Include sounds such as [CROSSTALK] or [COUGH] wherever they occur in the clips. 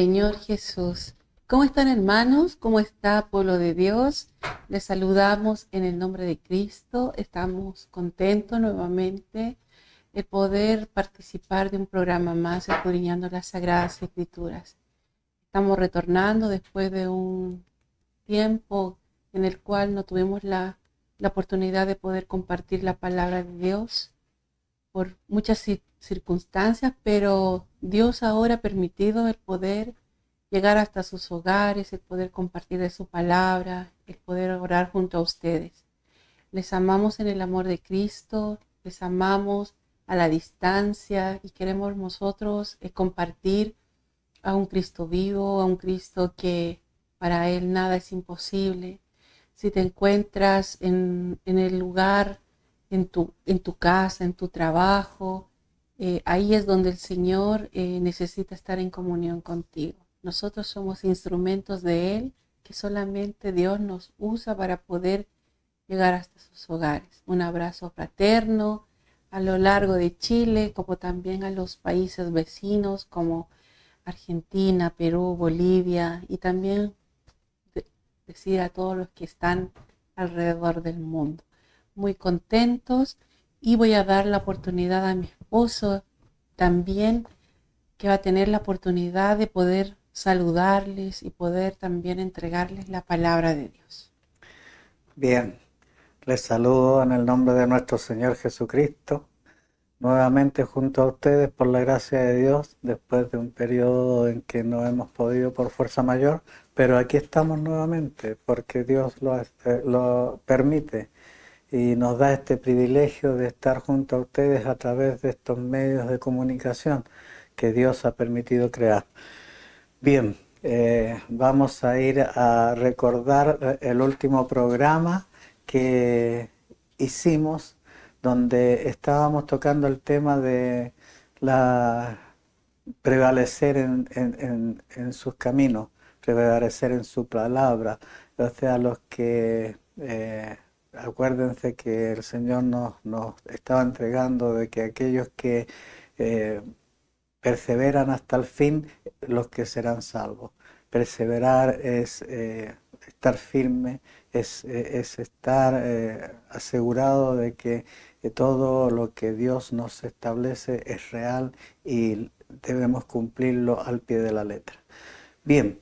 Señor Jesús. ¿Cómo están hermanos? ¿Cómo está pueblo de Dios? Les saludamos en el nombre de Cristo. Estamos contentos nuevamente de poder participar de un programa más escudriñando las Sagradas Escrituras. Estamos retornando después de un tiempo en el cual no tuvimos la, la oportunidad de poder compartir la palabra de Dios por muchas circunstancias, pero Dios ahora ha permitido el poder llegar hasta sus hogares, el poder compartir de su palabra, el poder orar junto a ustedes. Les amamos en el amor de Cristo, les amamos a la distancia y queremos nosotros eh, compartir a un Cristo vivo, a un Cristo que para Él nada es imposible. Si te encuentras en, en el lugar en tu, en tu casa, en tu trabajo. Eh, ahí es donde el Señor eh, necesita estar en comunión contigo. Nosotros somos instrumentos de Él que solamente Dios nos usa para poder llegar hasta sus hogares. Un abrazo fraterno a lo largo de Chile, como también a los países vecinos como Argentina, Perú, Bolivia y también decir a todos los que están alrededor del mundo muy contentos y voy a dar la oportunidad a mi esposo también, que va a tener la oportunidad de poder saludarles y poder también entregarles la palabra de Dios. Bien, les saludo en el nombre de nuestro Señor Jesucristo, nuevamente junto a ustedes por la gracia de Dios, después de un periodo en que no hemos podido por fuerza mayor, pero aquí estamos nuevamente porque Dios lo, este, lo permite y nos da este privilegio de estar junto a ustedes a través de estos medios de comunicación que Dios ha permitido crear. Bien, eh, vamos a ir a recordar eh, el último programa que hicimos donde estábamos tocando el tema de la prevalecer en, sus caminos, prevalecer en su palabra, o sea, los que eh, Acuérdense que el Señor nos, estaba entregando de que aquellos que eh, perseveran hasta el fin, los que serán salvos. Perseverar es eh, estar firme, es, eh, estar asegurado de que todo lo que Dios nos establece es real y debemos cumplirlo al pie de la letra. Bien.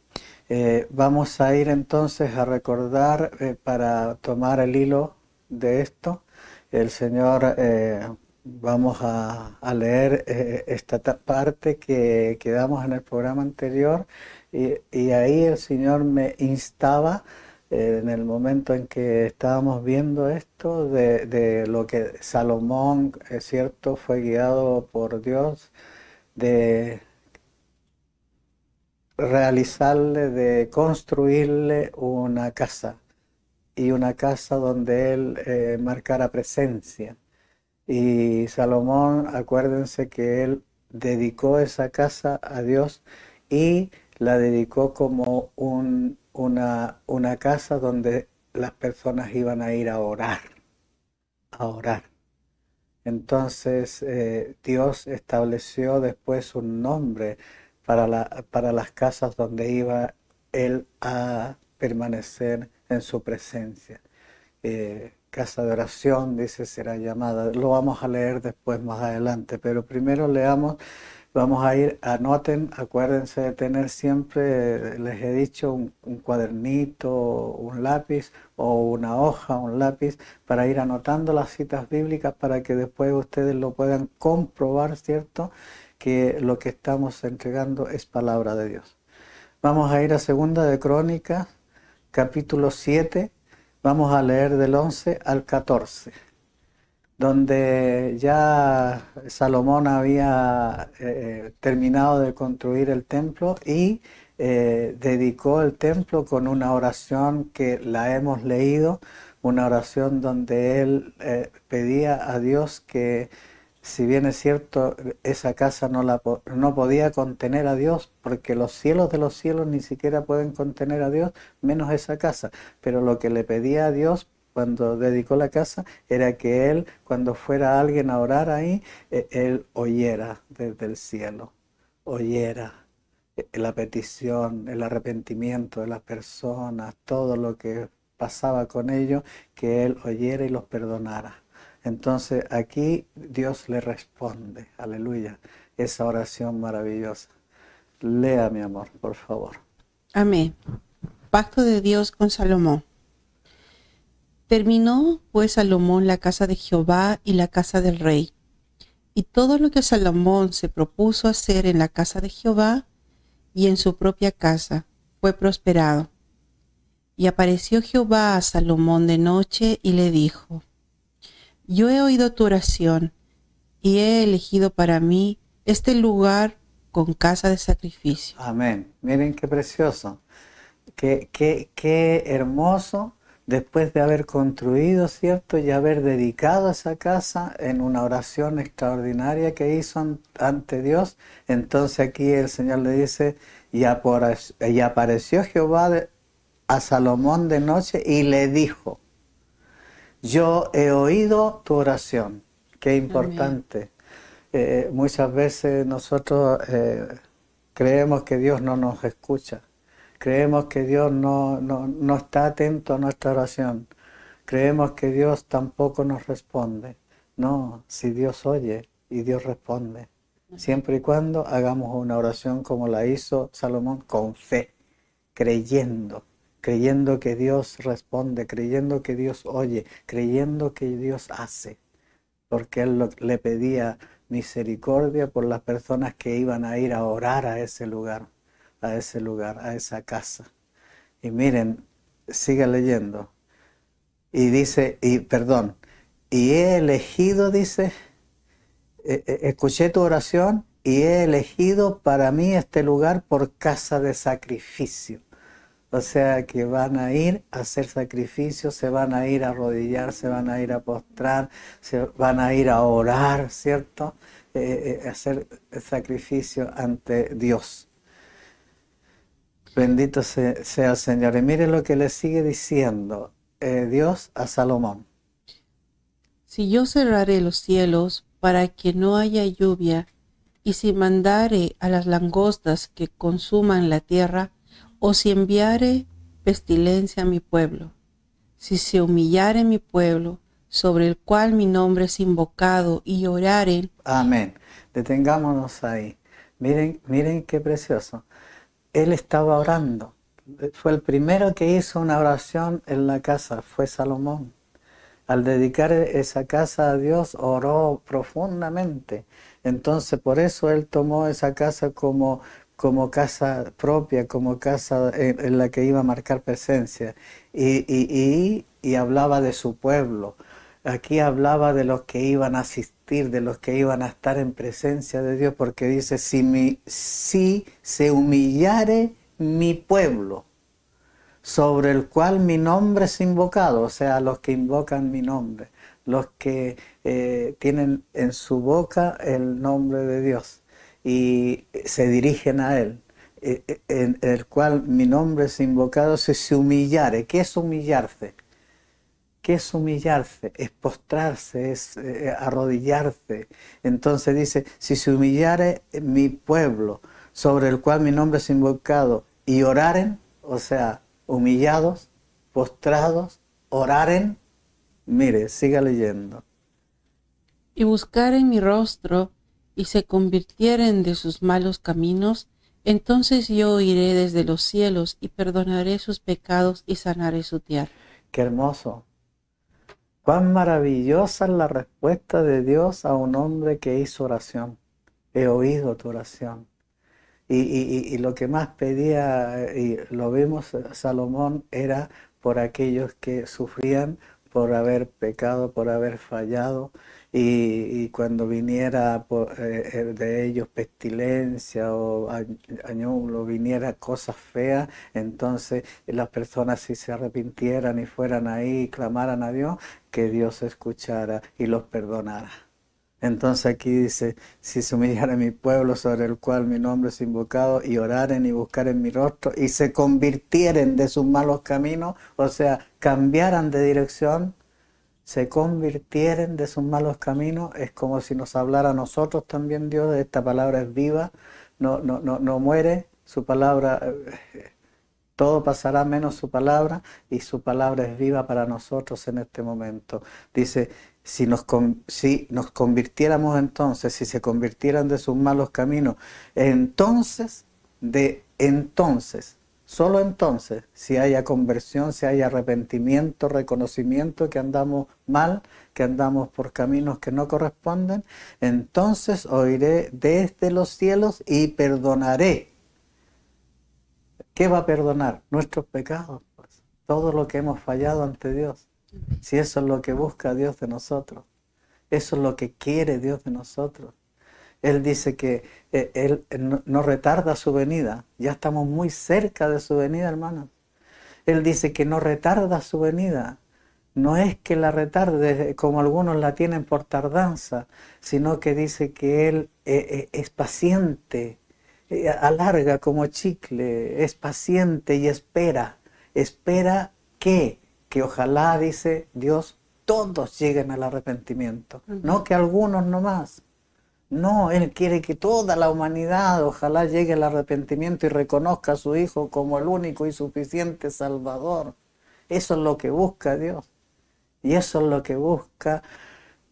Eh, vamos a ir entonces a recordar eh, para tomar el hilo de esto. El Señor, eh, vamos a, leer esta parte que quedamos en el programa anterior y, ahí el Señor me instaba en el momento en que estábamos viendo esto de, de lo que Salomón, es cierto, fue guiado por Dios de realizarle, de construirle una casa y una casa donde él eh, marcara presencia. Y Salomón, acuérdense que él dedicó esa casa a Dios y la dedicó como un, una, una casa donde las personas iban a ir a orar, a orar. Entonces eh, Dios estableció después un nombre para, la, para las casas donde iba él a permanecer en su presencia. Eh, casa de oración, dice, será llamada. Lo vamos a leer después, más adelante, pero primero leamos, vamos a ir, anoten, acuérdense de tener siempre, les he dicho, un cuadernito, un lápiz o una hoja, un lápiz, para ir anotando las citas bíblicas para que después ustedes lo puedan comprobar, ¿cierto? que lo que estamos entregando es palabra de Dios. Vamos a ir a segunda de Crónicas, capítulo 7, vamos a leer del 11 al 14, donde ya Salomón había eh, terminado de construir el templo y eh, dedicó el templo con una oración que la hemos leído, una oración donde él eh, pedía a Dios que si bien es cierto, esa casa no, la, no podía contener a Dios, porque los cielos de los cielos ni siquiera pueden contener a Dios, menos esa casa. Pero lo que le pedía a Dios cuando dedicó la casa era que él, cuando fuera alguien a orar ahí, e-, él oyera desde el cielo, oyera e-, la petición, el arrepentimiento de las personas, todo lo que pasaba con ellos, que él oyera y los perdonara. Entonces aquí Dios le responde, aleluya, esa oración maravillosa. Lea, mi amor, por favor. Amén. Pacto de Dios con Salomón. Terminó pues Salomón la casa de Jehová y la casa del rey. Y todo lo que Salomón se propuso hacer en la casa de Jehová y en su propia casa fue prosperado. Y apareció Jehová a Salomón de noche y le dijo, yo he oído tu oración y he elegido para mí este lugar con casa de sacrificio. Amén. Miren qué precioso, qué, qué, qué hermoso después de haber construido, ¿cierto? Y haber dedicado esa casa en una oración extraordinaria que hizo ante Dios. Entonces aquí el Señor le dice, y, apareció Jehová a Salomón de noche y le dijo, yo he oído tu oración. Qué importante. Eh, muchas veces nosotros eh, creemos que Dios no nos escucha, creemos que Dios no, no está atento a nuestra oración, creemos que Dios tampoco nos responde. No, si Dios oye y Dios responde, siempre y cuando hagamos una oración como la hizo Salomón, con fe, creyendo creyendo que Dios responde, creyendo que Dios oye, creyendo que Dios hace, porque él le pedía misericordia por las personas que iban a ir a orar a ese lugar, a ese lugar, a esa casa. Y miren, sigue leyendo. Y dice, y perdón, y he elegido, dice, e, e, escuché tu oración y he elegido para mí este lugar por casa de sacrificio. O sea que van a ir a hacer sacrificios, se van a ir a arrodillar, se van a ir a postrar, se van a ir a orar, ¿cierto? Eh, eh, eh, hacer sacrificio ante Dios. Bendito sea el Señor. Y mire lo que le sigue diciendo Dios a Salomón. Si yo cerraré los cielos para que no haya lluvia, y si mandare a las langostas que consuman la tierra, o si enviare pestilencia a mi pueblo, si se humillare mi pueblo, sobre el cual mi nombre es invocado, y orare. Amén. Detengámonos ahí. Miren, miren qué precioso. Él estaba orando. Fue el primero que hizo una oración en la casa, fue Salomón. Al dedicar esa casa a Dios, oró profundamente. Entonces, por eso él tomó esa casa como como casa propia, como casa en, la que iba a marcar presencia. Y, hablaba de su pueblo. Aquí hablaba de los que iban a asistir, de los que iban a estar en presencia de Dios, porque dice, si, mi, si se humillare mi pueblo, sobre el cual mi nombre es invocado, o sea, los que invocan mi nombre, los que eh, tienen en su boca el nombre de Dios y eh, se dirigen a Él, eh, eh, en el cual mi nombre es invocado si se humillare. ¿Qué es humillarse? ¿Qué es humillarse? Es postrarse, es arrodillarse. Entonces dice, si se humillare mi pueblo, sobre el cual mi nombre es invocado, y oraren, o sea, humillados, postrados, oraren, mire, siga leyendo. Y buscaren mi rostro, y se convirtieren de sus malos caminos, entonces yo iré desde los cielos y perdonaré sus pecados y sanaré su tierra. Qué hermoso. Cuán maravillosa es la respuesta de Dios a un hombre que hizo oración. He oído tu oración. Y, lo que más pedía, y lo vimos Salomón, era por aquellos que sufrían por haber pecado, por haber fallado, y, cuando viniera eh, eh, de ellos pestilencia o añulo, viniera cosas feas, entonces las personas si se arrepintieran y fueran ahí y clamaran a Dios, que Dios escuchara y los perdonara. Entonces aquí dice, si se humillara mi pueblo sobre el cual mi nombre es invocado, y oraren y buscaren mi rostro, y se convirtieren de sus malos caminos, o sea, cambiaran de dirección, se convirtieren de sus malos caminos, es como si nos hablara a nosotros también Dios, esta palabra es viva, no, no, no, no muere, su palabra, eh, todo pasará menos su palabra, y su palabra es viva para nosotros en este momento. Dice, si nos, si nos convirtiéramos entonces, si se convirtieran de sus malos caminos, entonces, de entonces, Solo entonces, si haya conversión, si hay arrepentimiento, reconocimiento que andamos mal, que andamos por caminos que no corresponden, entonces oiré desde los cielos y perdonaré. ¿Qué va a perdonar? Nuestros pecados, pues. todo lo que hemos fallado ante Dios. Si eso es lo que busca Dios de nosotros, eso es lo que quiere Dios de nosotros. Él dice que eh, Él no, retarda su venida. Ya estamos muy cerca de su venida, hermanos. Él dice que no retarda su venida. No es que la retarde eh, como algunos la tienen por tardanza, sino que dice que Él eh, es paciente, alarga como chicle, es paciente y espera. Espera que, que ojalá, dice Dios, todos lleguen al arrepentimiento, no que algunos nomás. No, Él quiere que toda la humanidad ojalá llegue al arrepentimiento y reconozca a su Hijo como el único y suficiente Salvador. Eso es lo que busca Dios. Y eso es lo que busca.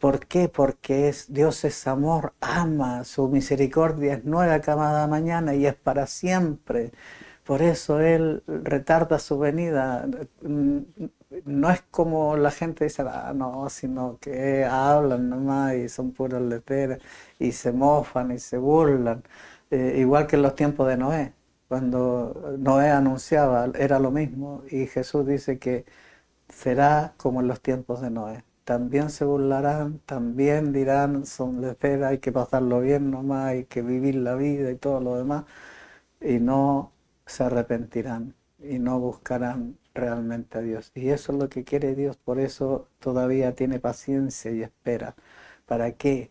¿Por qué? Porque es, Dios es amor, ama, su misericordia es nueva cada mañana y es para siempre. Por eso Él retarda su venida, no es como la gente dice, ah, no, sino que hablan nomás y son puros letreros y se mofan y se burlan, eh, igual que en los tiempos de Noé. Cuando Noé anunciaba era lo mismo y Jesús dice que será como en los tiempos de Noé. También se burlarán, también dirán, son letreras, hay que pasarlo bien nomás, hay que vivir la vida y todo lo demás, y no se arrepentirán y no buscarán realmente a Dios. Y eso es lo que quiere Dios, por eso todavía tiene paciencia y espera. ¿Para qué?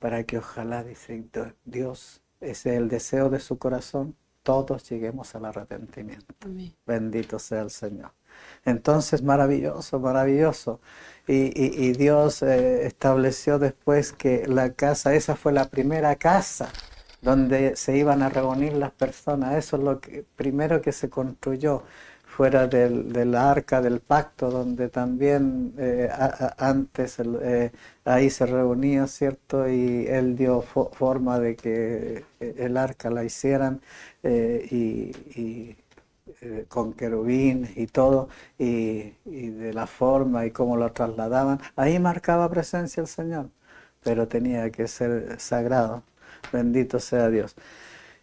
Para que ojalá, dice Dios, ese es el deseo de su corazón, todos lleguemos al arrepentimiento. Bendito sea el Señor. Entonces, maravilloso, maravilloso. Y, Dios eh, estableció después que la casa, esa fue la primera casa donde se iban a reunir las personas. Eso es lo que, primero que se construyó fuera del, arca del pacto, donde también eh, antes eh, ahí se reunía, ¿cierto? Y él dio forma de que eh, el arca la hicieran y, con querubín y todo, y, y, de la forma y cómo lo trasladaban. Ahí marcaba presencia el Señor, pero tenía que ser sagrado. Bendito sea Dios.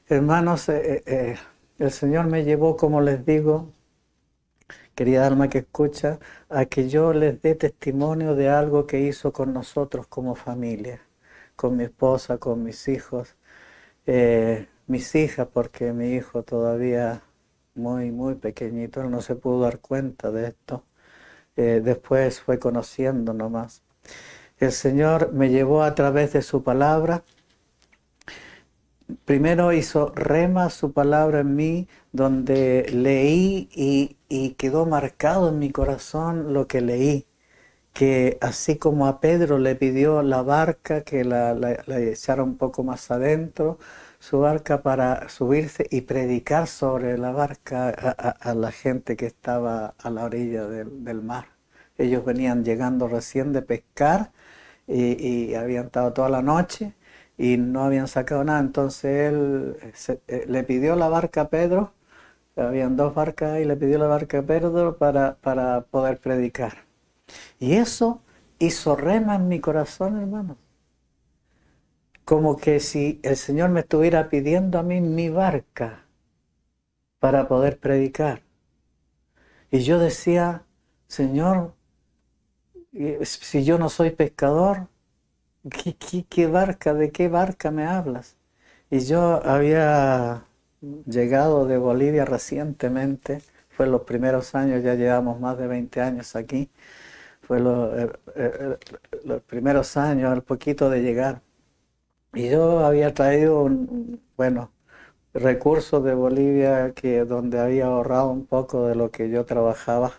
Hermanos, el Señor me llevó, como les digo, querida alma que escucha, a que yo les dé testimonio de algo que hizo con nosotros como familia, con mi esposa, con mis hijos, eh, mis hijas, porque mi hijo todavía muy, muy pequeñito, no se pudo dar cuenta de esto. Eh, después fue conociendo nomás. El Señor me llevó a través de su palabra primero hizo rema su palabra en mí, donde leí y, quedó marcado en mi corazón lo que leí que así como a Pedro le pidió la barca, que la, echara un poco más adentro, su barca para subirse y predicar sobre la barca a, la gente que estaba a la orilla del, mar. Ellos venían llegando recién de pescar y, y habían estado toda la noche y no habían sacado nada. Entonces él eh, eh, le pidió la barca a Pedro, habían dos barcas y le pidió la barca a Pedro para, para poder predicar. Y eso hizo rema en mi corazón, hermano. Como que si el Señor me estuviera pidiendo a mí mi barca para poder predicar. Y yo decía, Señor, eh, si yo no soy pescador, ¿Qué, qué, barca? ¿De qué barca me hablas? Y yo había llegado de Bolivia recientemente, fue los primeros años, ya llevamos más de 20 años aquí, fue eh, eh, eh, los primeros años, al poquito de llegar. Y yo había traído, un, bueno, recursos de Bolivia que donde había ahorrado un poco de lo que yo trabajaba,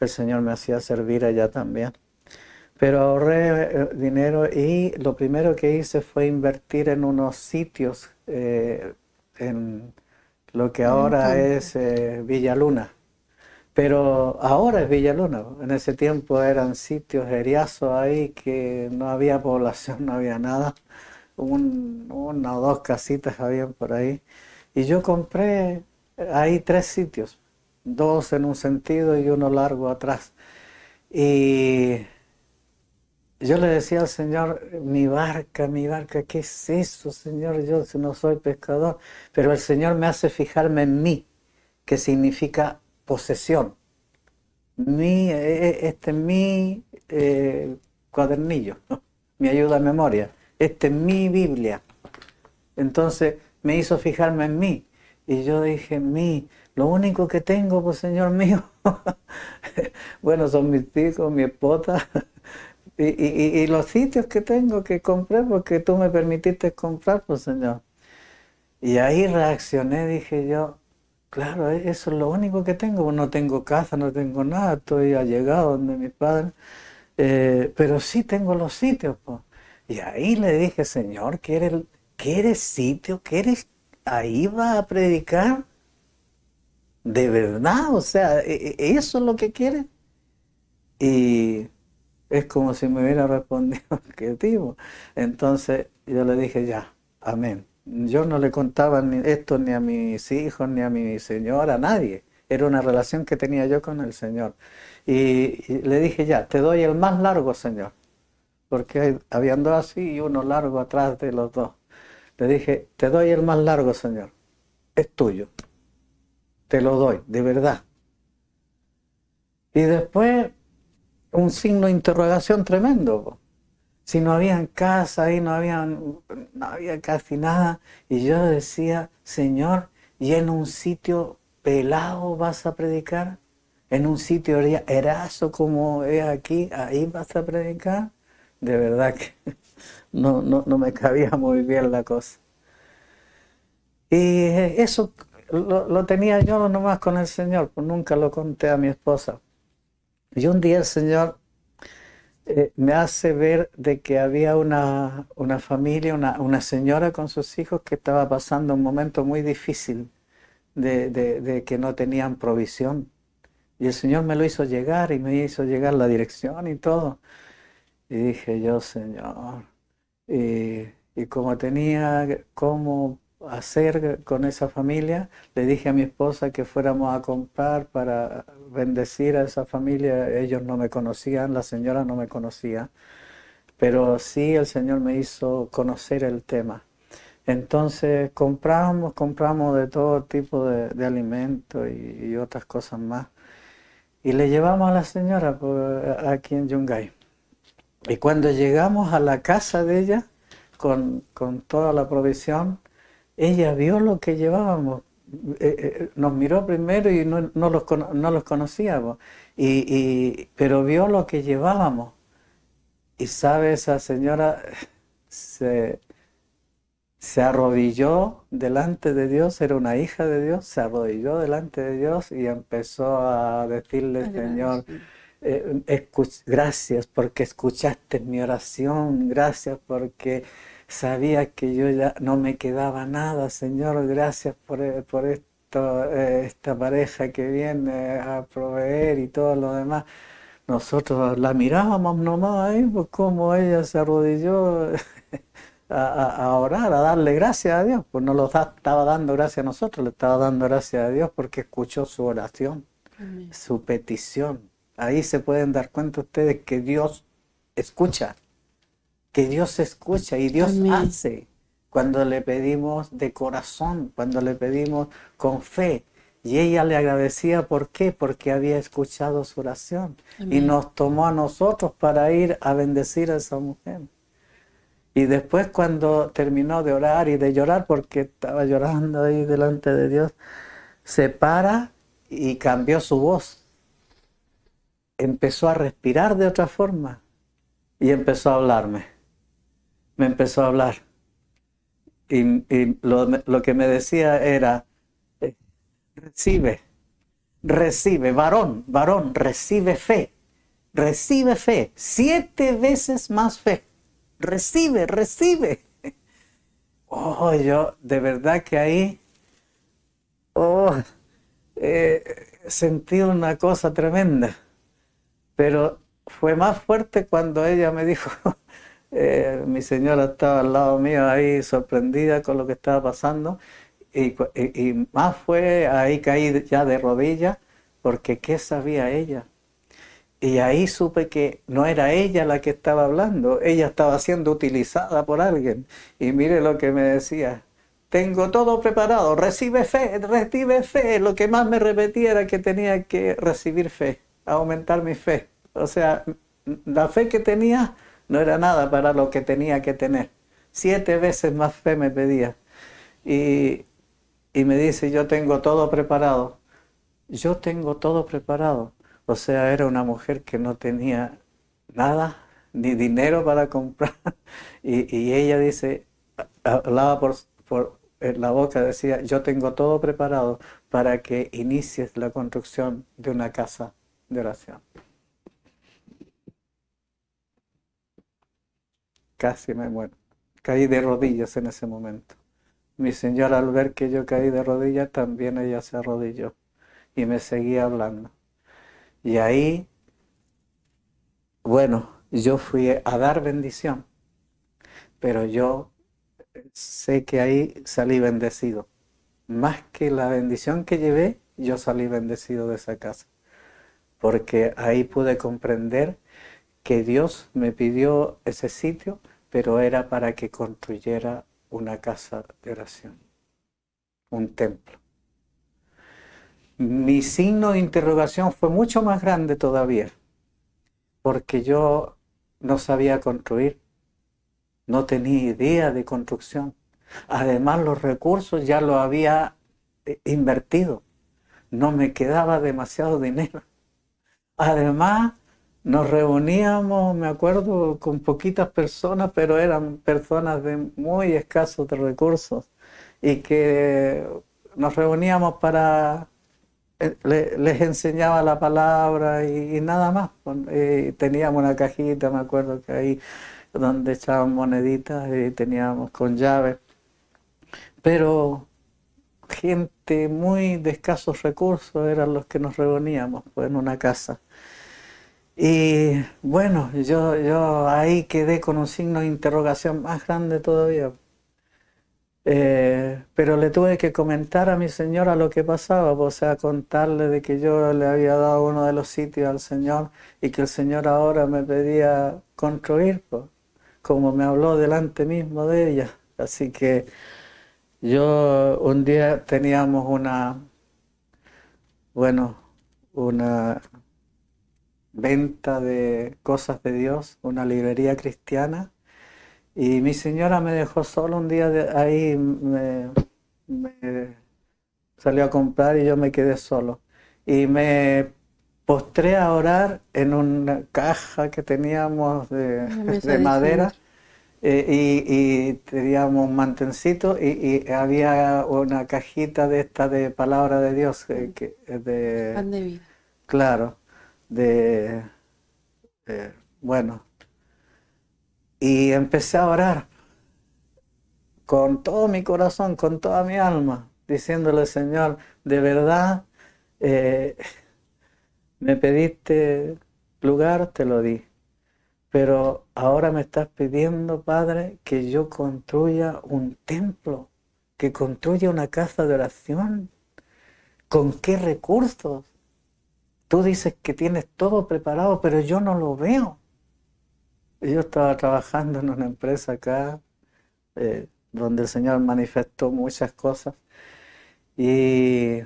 el Señor me hacía servir allá también. Pero ahorré eh, dinero y lo primero que hice fue invertir en unos sitios eh, en lo que ah, ahora es eh, Villaluna. Pero ahora es Villaluna. En ese tiempo eran sitios heriazos ahí que no había población, [LAUGHS] no había nada. una o dos casitas habían por ahí. Y yo compré ahí tres sitios, dos en un sentido y uno largo atrás. Y yo le decía al Señor, mi barca, mi barca, ¿qué es eso, Señor? Yo no soy pescador, pero el Señor me hace fijarme en mí, que significa posesión. Mi, eh, eh, este es mi eh, cuadernillo, [LAUGHS] mi ayuda a memoria, este es mi Biblia. Entonces me hizo fijarme en mí. Y yo dije, mí, lo único que tengo, pues Señor mío, [LAUGHS] bueno, son mis hijos, mi esposa, [LAUGHS] Y, los sitios que tengo que comprar, porque tú me permitiste comprar, pues Señor. Y ahí reaccioné, dije yo, claro, e, eso es lo único que tengo, no tengo casa, no tengo nada, estoy allegado donde mis padres, eh, pero sí tengo los sitios. Pues. Y ahí le dije, Señor, ¿quieres, ¿quieres sitio? ¿Quieres? Ahí va a predicar. De verdad, o sea, e, e, ¿eso es lo que quiere. Y es como si me hubiera [LAUGHS] respondido que digo. Entonces yo le dije, ya, amén. Yo no le contaba ni esto ni a mis hijos, ni a mi señora, a nadie. Era una relación que tenía yo con el Señor. Y, le dije, ya, te doy el más largo, Señor. Porque habían dos así y uno largo atrás de los dos. Le dije, te doy el más largo, Señor. Es tuyo. Te lo doy, de verdad. Y después un signo de interrogación tremendo. Si no habían casa ahí, no, no había casi nada. Y yo decía, Señor, ¿y en un sitio pelado vas a predicar? ¿En un sitio erazo como es aquí, ahí vas a predicar? De verdad que [LAUGHS] no, no, me cabía muy bien la cosa. Y eh, eso lo, lo, tenía yo nomás con el Señor, pues nunca lo conté a mi esposa. Y un día el Señor eh, me hace ver de que había una, una familia, una, señora con sus hijos que estaba pasando un momento muy difícil de, que no tenían provisión. Y el Señor me lo hizo llegar y me hizo llegar la dirección y todo. Y dije yo, Señor, y, y como tenía, como hacer con esa familia. Le dije a mi esposa que fuéramos a comprar para bendecir a esa familia. Ellos no me conocían, la señora no me conocía, pero sí el Señor me hizo conocer el tema. Entonces compramos, compramos de todo tipo de, alimentos y, otras cosas más. Y le llevamos a la señora pues, aquí en Yungay. Y cuando llegamos a la casa de ella, con, con toda la provisión, ella vio lo que llevábamos. Eh, eh, nos miró primero y no, no, los, conocíamos, y, pero vio lo que llevábamos. Y sabe, esa señora se, arrodilló delante de Dios, era una hija de Dios, se arrodilló delante de Dios y empezó a decirle, Señor, eh, gracias porque escuchaste mi oración, gracias porque sabía que yo ya no me quedaba nada, Señor, gracias por, eh, esto, eh, esta pareja que viene a proveer y todo lo demás. Nosotros la mirábamos nomás ahí, pues cómo ella se arrodilló [LAUGHS] a, orar, a darle gracias a Dios. Pues no lo estaba dando gracias a nosotros, le estaba dando gracias a Dios porque escuchó su oración, su petición. Ahí se pueden dar cuenta ustedes que Dios escucha que Dios escucha y Dios hace cuando le pedimos de corazón, cuando le pedimos con fe. Y ella le agradecía, ¿por qué? Porque había escuchado su oración y nos tomó a nosotros para ir a bendecir a esa mujer. Y después cuando terminó de orar y de llorar, porque estaba llorando ahí delante de Dios, se para y cambió su voz. Empezó a respirar de otra forma y empezó a hablarme me empezó a hablar. Y, lo, que me decía era, eh, recibe, recibe, varón, varón, recibe fe, recibe fe, siete veces más fe, recibe, recibe. [LAUGHS] Oh, yo, de verdad que ahí, oh, eh, sentí una cosa tremenda, pero fue más fuerte cuando ella me dijo, [LAUGHS] Eh, mi señora estaba al lado mío ahí sorprendida con lo que estaba pasando y, más fue ahí caí ya de rodillas porque qué sabía ella. Y ahí supe que no era ella la que estaba hablando, ella estaba siendo utilizada por alguien. Y mire lo que me decía, tengo todo preparado, recibe fe, recibe fe. Lo que más me repetía era que tenía que recibir fe, aumentar mi fe. O sea, la fe que tenía no era nada para lo que tenía que tener. Siete veces más fe me pedía. Y, y me dice, yo tengo todo preparado. Yo tengo todo preparado. O sea, era una mujer que no tenía nada, ni dinero para comprar. [LAUGHS] Y, y ella dice, hablaba por, por la boca, decía, yo tengo todo preparado para que inicies la construcción de una casa de oración. casi me muero. Caí de rodillas en ese momento. Mi señor al ver que yo caí de rodillas, también ella se arrodilló y me seguía hablando. Y ahí, bueno, yo fui a dar bendición, pero yo sé que ahí salí bendecido. Más que la bendición que llevé, yo salí bendecido de esa casa, porque ahí pude comprender que Dios me pidió ese sitio, pero era para que construyera una casa de oración, un templo. Mi signo de interrogación fue mucho más grande todavía, porque yo no sabía construir, no tenía idea de construcción. Además, los recursos ya los había eh, invertido, no me quedaba demasiado dinero. Además, nos reuníamos, me acuerdo, con poquitas personas, pero eran personas de muy escasos de recursos y que nos reuníamos para eh, les enseñaba la palabra y, nada más. Pues, teníamos una cajita, me acuerdo que ahí donde echaban moneditas y teníamos con llaves. Pero gente muy de escasos recursos eran los que nos reuníamos pues, en una casa. Y bueno, yo, yo ahí quedé con un signo de interrogación más grande todavía. Eh, pero le tuve que comentar a mi señora lo que pasaba, pues, o sea, contarle de que yo le había dado uno de los sitios al Señor y que el Señor ahora me pedía construir, pues, como me habló delante mismo de ella. Así que yo un día teníamos una, bueno, una venta de cosas de Dios, una librería cristiana. Y mi señora me dejó solo un día de ahí, me, salió a comprar y yo me quedé solo. Y me postré a orar en una caja que teníamos de, [LAUGHS] madera. Eh, y, teníamos un mantencito y, y, había una cajita de esta de palabra de Dios. Eh, que, eh, de, pan de vida. Claro de, bueno, y empecé a orar con todo mi corazón, con toda mi alma, diciéndole, Señor, de verdad eh, me pediste lugar, te lo di. Pero ahora me estás pidiendo, Padre, que yo construya un templo, que construya una casa de oración. ¿Con qué recursos? tú dices que tienes todo preparado, pero yo no lo veo. Yo estaba trabajando en una empresa acá, eh, donde el Señor manifestó muchas cosas, y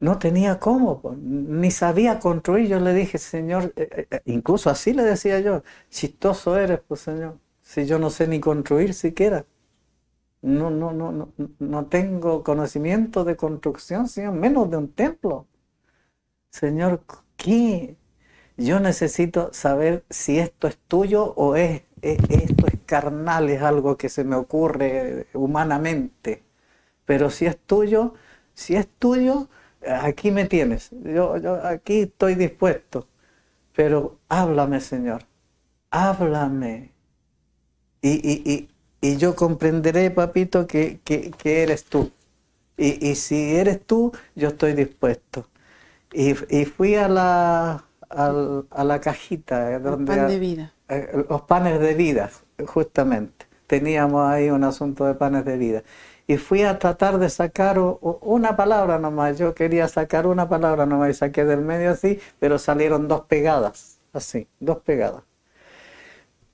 no tenía cómo, ni sabía construir. Yo le dije, Señor, eh, eh, incluso así le decía yo, chistoso eres, pues Señor, si yo no sé ni construir siquiera. No, no, no, no, no tengo conocimiento de construcción, Señor, menos de un templo. Señor, ¿qué? Yo necesito saber si esto es tuyo o es, esto es carnal, es algo que se me ocurre humanamente. Pero si es tuyo, si es tuyo, aquí me tienes. Yo, aquí estoy dispuesto. Pero háblame, Señor. Háblame. Y, y, y, y yo comprenderé, papito, que, eres tú. Y, y si eres tú, yo estoy dispuesto. Y, fui a la, a, la cajita. Eh, donde, los panes de vida. Eh, los panes de vida, justamente. Teníamos ahí un asunto de panes de vida. Y fui a tratar de sacar una palabra nomás. Yo quería sacar una palabra nomás y saqué del medio así, pero salieron dos pegadas, así, dos pegadas.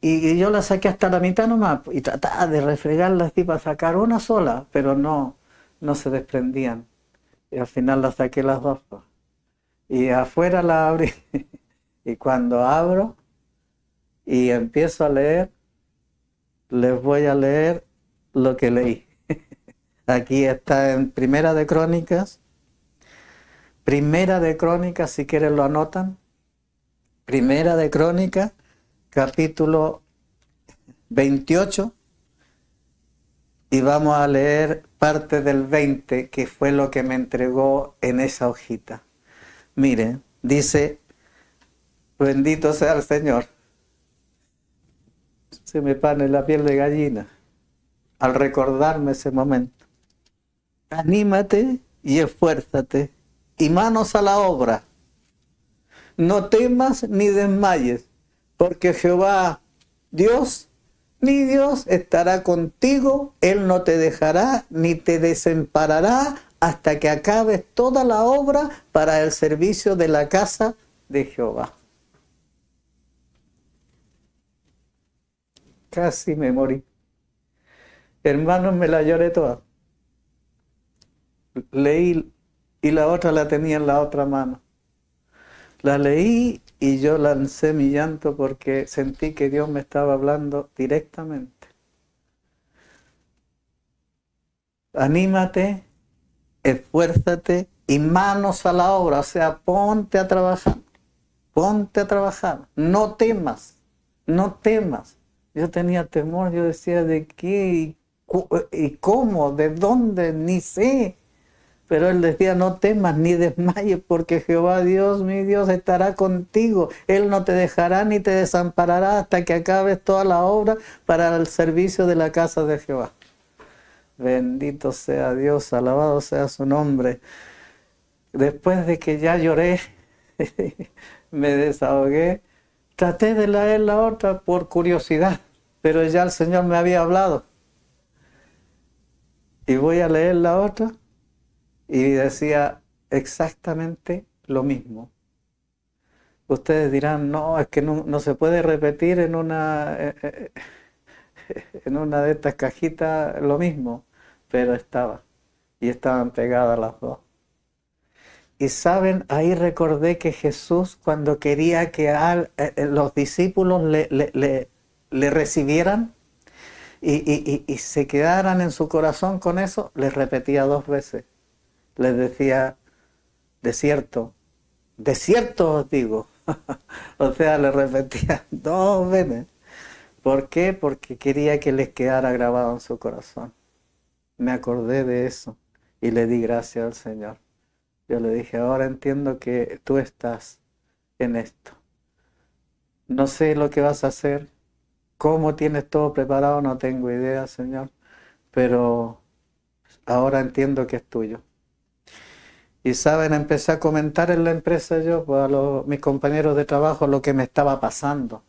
Y yo las saqué hasta la mitad nomás y trataba de refregarlas así para sacar una sola, pero no, no se desprendían. Y al final las saqué las dos. Pues y afuera la abrí. [LAUGHS] y cuando abro y empiezo a leer, les voy a leer lo que leí. [LAUGHS] Aquí está en Primera de Crónicas. Primera de Crónicas, si quieren lo anotan. Primera de Crónicas, capítulo 28. Y vamos a leer parte del 20, que fue lo que me entregó en esa hojita. Mire, dice, bendito sea el Señor. Se me pane la piel de gallina al recordarme ese momento. Anímate y esfuérzate y manos a la obra. No temas ni desmayes, porque Jehová Dios, mi Dios estará contigo, Él no te dejará ni te desamparará hasta que acabes toda la obra para el servicio de la casa de Jehová. Casi me morí. Hermanos, me la lloré toda. Leí y la otra la tenía en la otra mano. La leí y yo lancé mi llanto porque sentí que Dios me estaba hablando directamente. Anímate, esfuérzate y manos a la obra, o sea, ponte a trabajar, ponte a trabajar, no temas, no temas. Yo tenía temor, yo decía, ¿de qué y cómo? ¿De dónde? Ni sé. Pero él decía, no temas ni desmayes, porque Jehová Dios, mi Dios, estará contigo. Él no te dejará ni te desamparará hasta que acabes toda la obra para el servicio de la casa de Jehová. Bendito sea Dios, alabado sea su nombre. Después de que ya lloré, [LAUGHS] me desahogué, traté de leer la otra por curiosidad, pero ya el Señor me había hablado. Y voy a leer la otra y decía exactamente lo mismo. Ustedes dirán, no, es que no, se puede repetir en una, eh, eh, eh, en una de estas cajitas lo mismo pero estaba. Y estaban pegadas las dos. Y saben, ahí recordé que Jesús cuando quería que eh, eh, los discípulos le, recibieran y, se quedaran en su corazón con eso, les repetía dos veces. Les decía, de de cierto os digo. [LAUGHS] o sea, le repetía [LAUGHS] dos veces. ¿Por qué? Porque quería que les quedara grabado en su corazón me acordé de eso y le di gracias al Señor. Yo le dije, ahora entiendo que tú estás en esto. No sé lo que vas a hacer, cómo tienes todo preparado, no tengo idea, Señor, pero ahora entiendo que es tuyo. Y saben, empecé a comentar en la empresa yo, pues, a mis compañeros de trabajo, lo que me estaba pasando.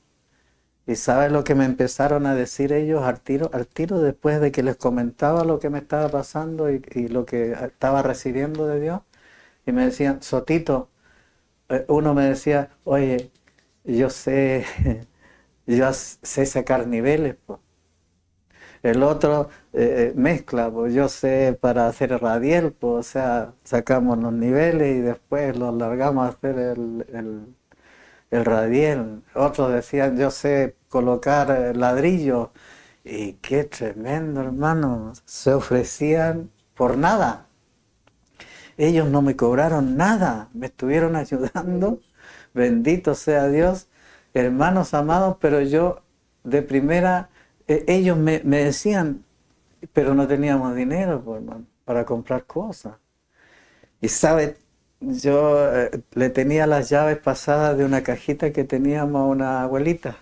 ¿Y sabes lo que me empezaron a decir ellos al tiro, al tiro después de que les comentaba lo que me estaba pasando y, lo que estaba recibiendo de Dios? Y me decían, Sotito, eh, uno me decía, oye, yo sé, [LAUGHS] yo sé sacar niveles. El otro eh, eh, mezcla, pues, yo sé para hacer el radiel, pues, o sea, sacamos los niveles y después los largamos a hacer el, el radiel. Otros decían, yo sé colocar eh, ladrillo. Y qué tremendo, hermanos Se ofrecían por nada. Ellos no me cobraron nada, me estuvieron [LAUGHS] ayudando. Bendito sea Dios, hermanos amados, pero yo de primera, eh, ellos me, me, decían, pero no teníamos dinero pues, para comprar cosas. Y sabe, yo eh, le tenía las llaves pasadas de una cajita que teníamos a una abuelita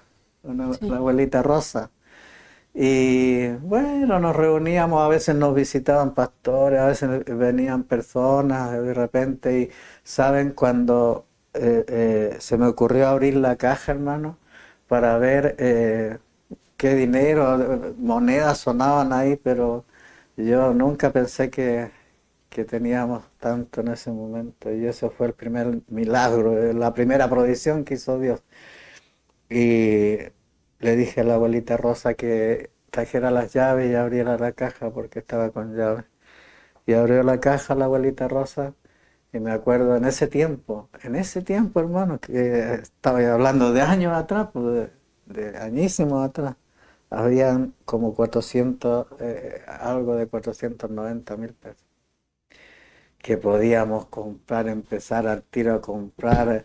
una, la abuelita Rosa. Y bueno, nos reuníamos, a veces nos visitaban pastores, a veces venían personas de repente y saben cuando eh, eh, se me ocurrió abrir la caja, hermano, para ver eh, qué dinero, monedas sonaban ahí, pero yo nunca pensé que, que teníamos tanto en ese momento y eso fue el primer milagro, la primera provisión que hizo Dios. Y le dije a la abuelita Rosa que trajera las llaves y abriera la caja porque estaba con llaves. Y abrió la caja la abuelita Rosa y me acuerdo en ese tiempo, en ese tiempo hermano, que estaba hablando de años atrás, pues, de, de añísimos atrás, habían como 400, eh, algo de 490 mil pesos que podíamos comprar, empezar al tiro a comprar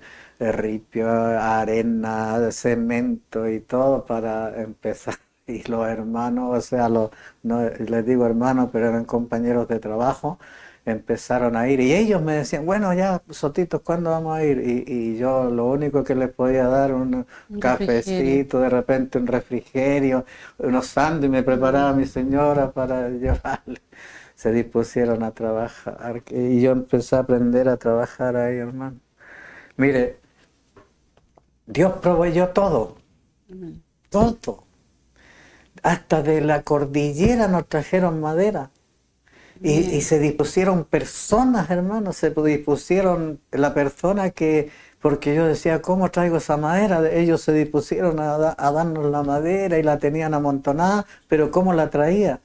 ripio, arena, cemento y todo para empezar. [LAUGHS] Y los hermanos, o sea, los, no, les digo hermanos, pero eran compañeros de trabajo, empezaron a ir. Y ellos me decían, bueno, ya, Sotitos, ¿cuándo vamos a ir? Y, yo lo único que les podía dar, un, un cafecito, de repente un refrigerio, unos sándwiches, me preparaba mi señora para [LAUGHS] llevarle. Se dispusieron a trabajar y yo empecé a aprender a trabajar ahí, hermano. Mire, Dios proveyó todo, todo. Hasta de la cordillera nos trajeron madera. Y, se dispusieron personas, hermanos, se dispusieron la persona que, porque yo decía, ¿cómo traigo esa madera? Ellos se dispusieron a, darnos la madera y la tenían amontonada, pero ¿cómo la traía?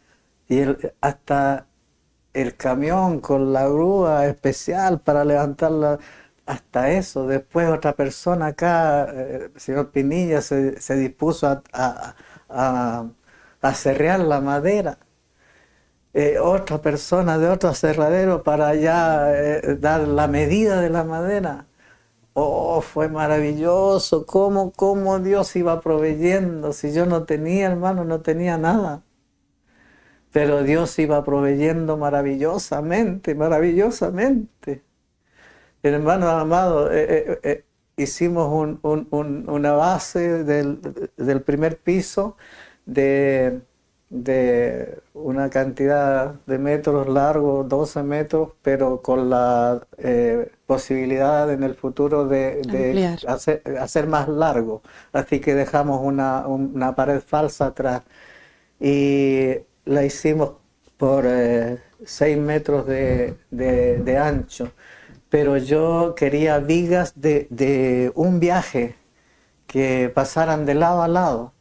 Y hasta el camión con la grúa especial para levantarla hasta eso. Después otra persona acá, el eh, señor Pinilla, se, dispuso a, a, la madera. Eh, otra persona de otro aserradero para allá eh, dar la medida de la madera. Oh, fue maravilloso, ¿Cómo, cómo Dios iba proveyendo. Si yo no tenía, hermano, no tenía nada. Pero Dios iba proveyendo maravillosamente, maravillosamente. Hermano Amado, eh, eh, eh, hicimos una base del, primer piso de, una cantidad de metros largos, 12 metros, pero con la posibilidad en el futuro de, hacer, más largo. Así que dejamos una, pared falsa atrás y la hicimos por 6 metros de ancho pero yo quería vigas de, un viaje que pasaran de lado a lado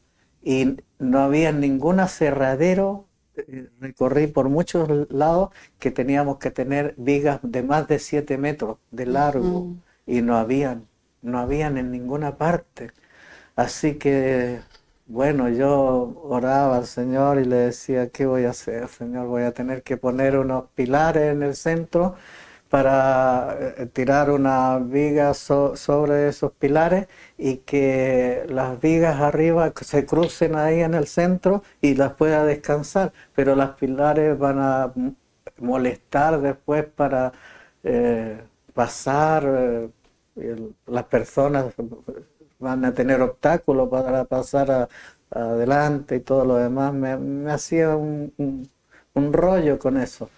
y no había ningún aserradero, eh, recorrí por muchos lados que teníamos que tener vigas de más de siete metros de largo y no habían, no habían en ninguna parte. Así que, bueno, yo oraba al Señor y le decía, ¿qué voy a hacer, Señor? Voy a tener que poner unos pilares en el centro para eh, tirar una viga sobre esos pilares y que las vigas arriba se crucen ahí en el centro y las pueda descansar, pero las pilares van a molestar después para eh, pasar, eh, las personas van a tener obstáculos para pasar adelante y todo lo demás. Me, hacía un rollo con eso.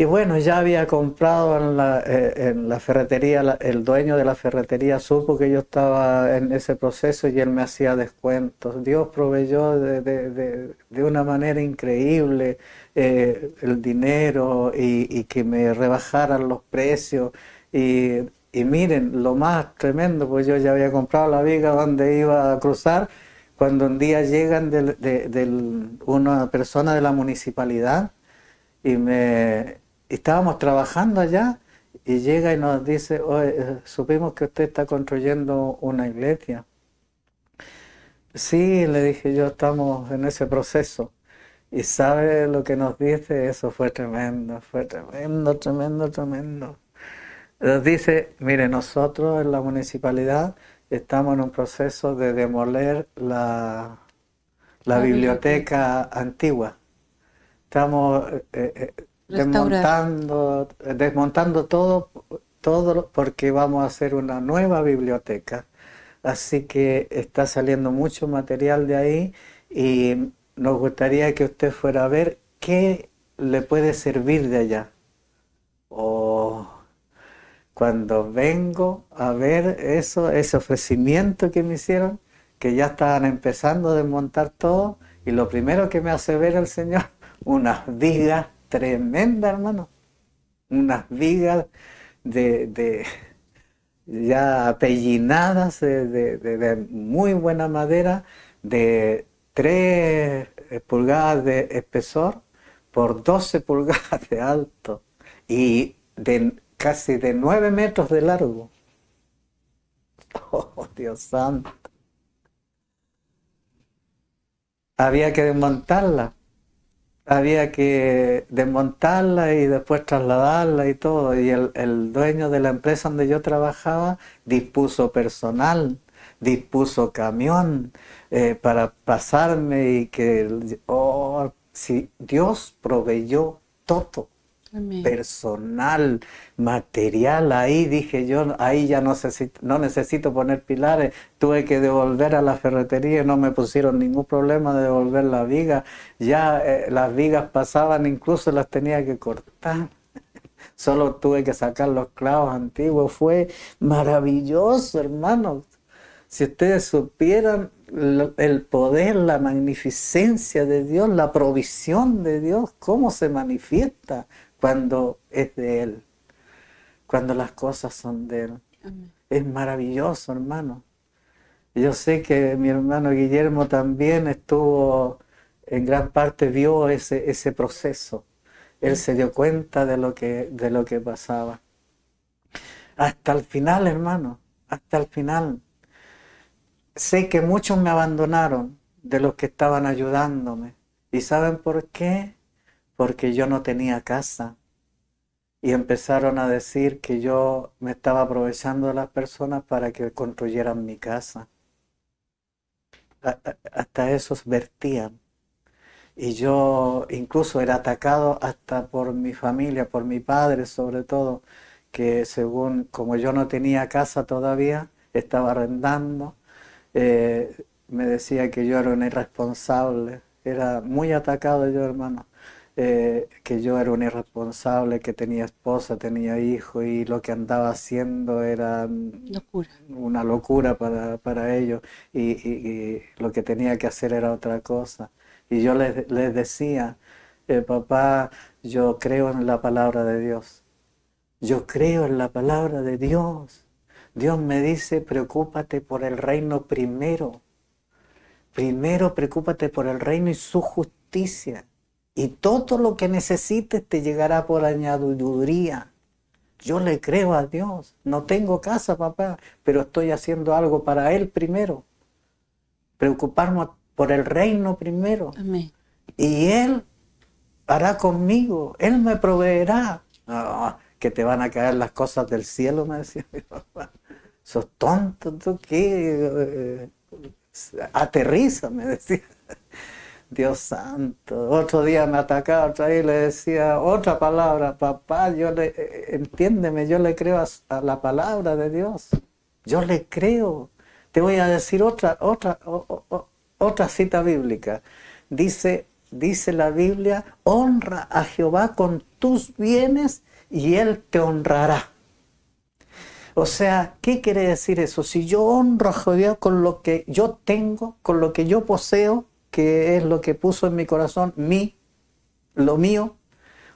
Y bueno, ya había comprado en la, eh, ferretería, el dueño de la ferretería supo que yo estaba en ese proceso y él me hacía descuentos. Dios proveyó de, una manera increíble eh, el dinero y, que me rebajaran los precios. Y, miren, lo más tremendo, pues yo ya había comprado la viga donde iba a cruzar cuando un día llegan de, una persona de la municipalidad y me, estábamos trabajando allá y llega y nos dice, eh, supimos que usted está construyendo una iglesia. Sí, le dije yo, estamos en ese proceso. Y sabe lo que nos dice, eso fue tremendo, fue tremendo, tremendo, tremendo. Nos dice, mire, nosotros en la municipalidad estamos en un proceso de demoler la, la, biblioteca, antigua. Estamos, eh, eh, desmontando, desmontando todo, todo porque vamos a hacer una nueva biblioteca. Así que está saliendo mucho material de ahí y nos gustaría que usted fuera a ver qué le puede servir de allá. O cuando vengo a ver eso, ese ofrecimiento que me hicieron, que ya estaban empezando a desmontar todo, y lo primero que me hace ver el Señor, [LAUGHS] unas vigas tremenda, hermano. Unas vigas de, ya apellinadas de, muy buena madera, de 3 pulgadas de espesor por 12 pulgadas de alto y de casi de 9 metros de largo. [LAUGHS] Oh, Dios santo. Había que desmontarla había que desmontarla y después trasladarla y todo. Y el, dueño de la empresa donde yo trabajaba dispuso personal, dispuso camión eh, para pasarme y que, oh, si Dios proveyó todo personal, material. Ahí dije yo, ahí ya no necesito, poner pilares. Tuve que devolver a la ferretería no me pusieron ningún problema de devolver la viga. Ya eh, las vigas pasaban, incluso las tenía que cortar. [LAUGHS] Solo tuve que sacar los clavos antiguos. Fue maravilloso, hermanos. Si ustedes supieran el poder, la magnificencia de Dios, la provisión de Dios, cómo se manifiesta, cuando es de Él, cuando las cosas son de Él. Es maravilloso, hermano. Yo sé que mi hermano Guillermo también estuvo, en gran parte vio ese, ese proceso. Él se dio cuenta de lo, que, de lo que pasaba. Hasta el final, hermano, hasta el final. Sé que muchos me abandonaron de los que estaban ayudándome. ¿Y saben por qué? porque yo no tenía casa. Y empezaron a decir que yo me estaba aprovechando de las personas para que construyeran mi casa. Hasta esos vertían. Y yo incluso era atacado hasta por mi familia, por mi padre sobre todo, que según como yo no tenía casa todavía, estaba arrendando, eh, me decía que yo era un irresponsable. Era muy atacado yo, hermano. Eh, que yo era un irresponsable, que tenía esposa, tenía hijo y lo que andaba haciendo era una locura para, ellos y, lo que tenía que hacer era otra cosa. Y yo les, decía, eh, papá, yo creo en la palabra de Dios. Yo creo en la palabra de Dios. Dios me dice, preocúpate por el reino primero. Primero preocúpate por el reino y su justicia y todo lo que necesites te llegará por añadiduría. Yo le creo a Dios. No tengo casa, papá, pero estoy haciendo algo para Él primero. Preocuparme por el reino primero. Y Él hará conmigo. Él me proveerá. Ah, que te van a caer las cosas del cielo, me decía mi papá. Sos tonto, tú qué. Eh, aterriza, me decía. Dios santo. Otro día me atacaba, otra le decía otra palabra, papá, yo le, eh, eh, entiéndeme, yo le creo a, la palabra de Dios. Yo le creo. Te voy a decir otra, otra, otra cita bíblica. Dice, dice la Biblia, honra a Jehová con tus bienes y él te honrará. O sea, ¿qué quiere decir eso? Si yo honro a Jehová con lo que yo tengo, con lo que yo poseo, que es lo que puso en mi corazón, mí, lo mío.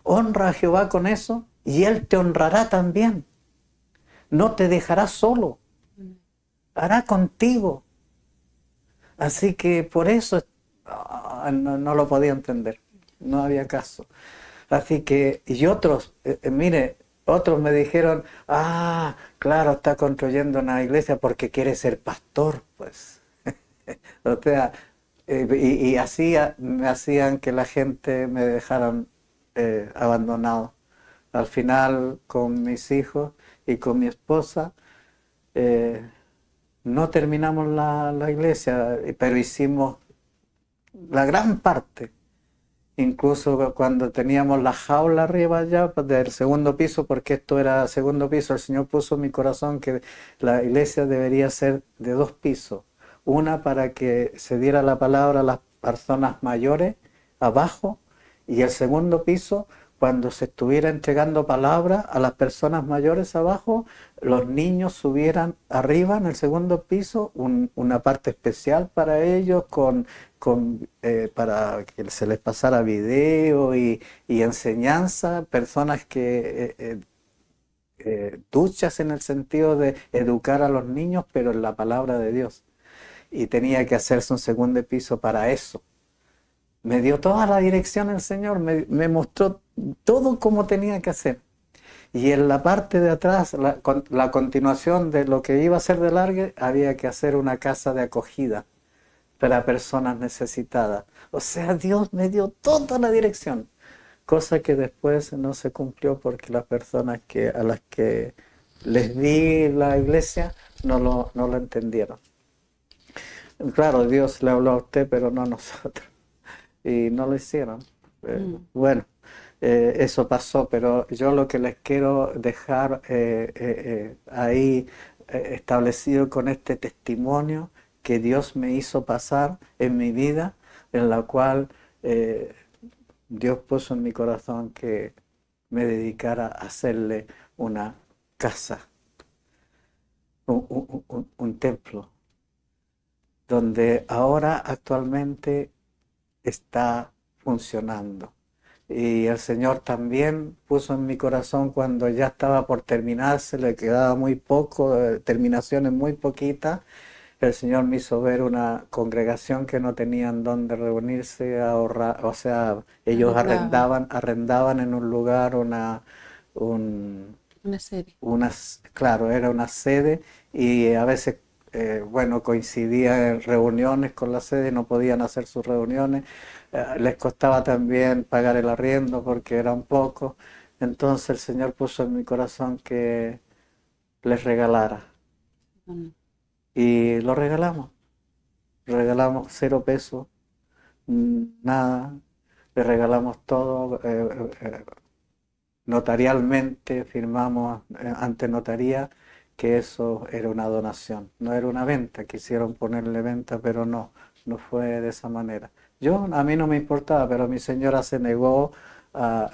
Honra a Jehová con eso y Él te honrará también. No te dejará solo, hará contigo. Así que por eso ah, no, lo podía entender, no había caso. Así que, y otros, eh, eh, mire, otros me dijeron, ah, claro, está construyendo una iglesia porque quiere ser pastor, pues. [LAUGHS] o sea, eh, y, así me hacían que la gente me dejara eh, abandonado. Al final, con mis hijos y con mi esposa, eh, no terminamos la, la, iglesia, pero hicimos la gran parte. Incluso cuando teníamos la jaula arriba ya pues, del segundo piso, porque esto era segundo piso, el Señor puso en mi corazón que la iglesia debería ser de dos pisos una para que se diera la palabra a las personas mayores abajo y el segundo piso cuando se estuviera entregando palabra a las personas mayores abajo, los niños subieran arriba en el segundo piso, una parte especial para ellos, con, con eh, para que se les pasara video y, enseñanza, personas que... Eh, eh, duchas en el sentido de educar a los niños, pero en la palabra de Dios y tenía que hacerse un segundo piso para eso. Me dio toda la dirección el Señor, me, mostró todo como tenía que hacer. Y en la parte de atrás, la, continuación de lo que iba a ser de largue, había que hacer una casa de acogida para personas necesitadas. O sea, Dios me dio toda la dirección, cosa que después no se cumplió porque las personas que, a las que les di la iglesia no lo, no lo entendieron claro, Dios le habló a usted, pero no a nosotros. Y no lo hicieron. Eh, mm. Bueno, eh, eso pasó, pero yo lo que les quiero dejar eh, ahí establecido con este testimonio que Dios me hizo pasar en mi vida, en la cual Dios puso en mi corazón que me dedicara a hacerle una casa, un templo donde ahora actualmente está funcionando. Y el Señor también puso en mi corazón cuando ya estaba por terminarse, le quedaba muy poco, eh, terminaciones muy poquitas. El Señor me hizo ver una congregación que no tenían dónde reunirse, ahorrar, o sea, ellos arrendaban, arrendaban en un lugar una, una sede. claro, era una sede y a veces eh, bueno, coincidía en reuniones con la sede, no podían hacer sus reuniones, eh, les costaba también pagar el arriendo porque era un poco, entonces el Señor puso en mi corazón que les regalara. Mm. Y lo regalamos, regalamos cero pesos, mm, nada, le regalamos todo. Eh, notarialmente, firmamos ante notaría que eso era una donación, no era una venta, quisieron ponerle venta, pero no, no fue de esa manera. Yo, a mí no me importaba, pero mi señora se negó a,